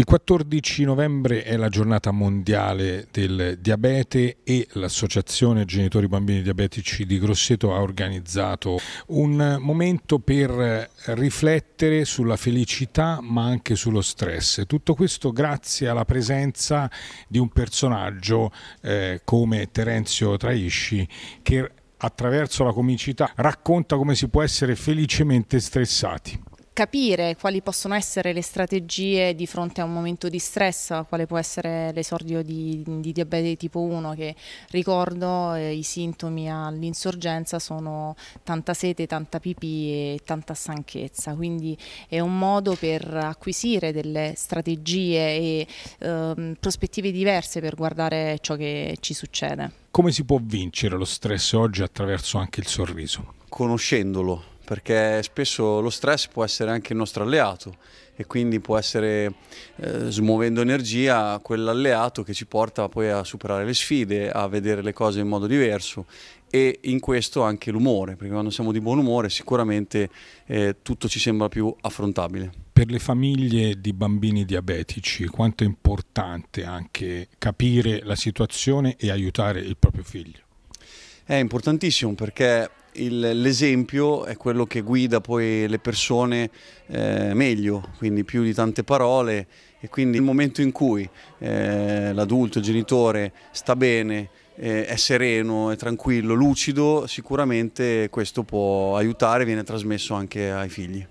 Il 14 novembre è la giornata mondiale del diabete e l'Associazione Genitori Bambini Diabetici di Grosseto ha organizzato un momento per riflettere sulla felicità ma anche sullo stress. Tutto questo grazie alla presenza di un personaggio eh, come Terenzio Traisci che attraverso la comicità racconta come si può essere felicemente stressati capire quali possono essere le strategie di fronte a un momento di stress, quale può essere l'esordio di, di diabete tipo 1, che ricordo eh, i sintomi all'insorgenza sono tanta sete, tanta pipì e tanta stanchezza, quindi è un modo per acquisire delle strategie e eh, prospettive diverse per guardare ciò che ci succede. Come si può vincere lo stress oggi attraverso anche il sorriso? Conoscendolo perché spesso lo stress può essere anche il nostro alleato e quindi può essere eh, smuovendo energia quell'alleato che ci porta poi a superare le sfide, a vedere le cose in modo diverso e in questo anche l'umore, perché quando siamo di buon umore sicuramente eh, tutto ci sembra più affrontabile. Per le famiglie di bambini diabetici quanto è importante anche capire la situazione e aiutare il proprio figlio? È importantissimo perché l'esempio è quello che guida poi le persone eh, meglio, quindi più di tante parole e quindi il momento in cui eh, l'adulto, il genitore sta bene, eh, è sereno, è tranquillo, lucido, sicuramente questo può aiutare e viene trasmesso anche ai figli.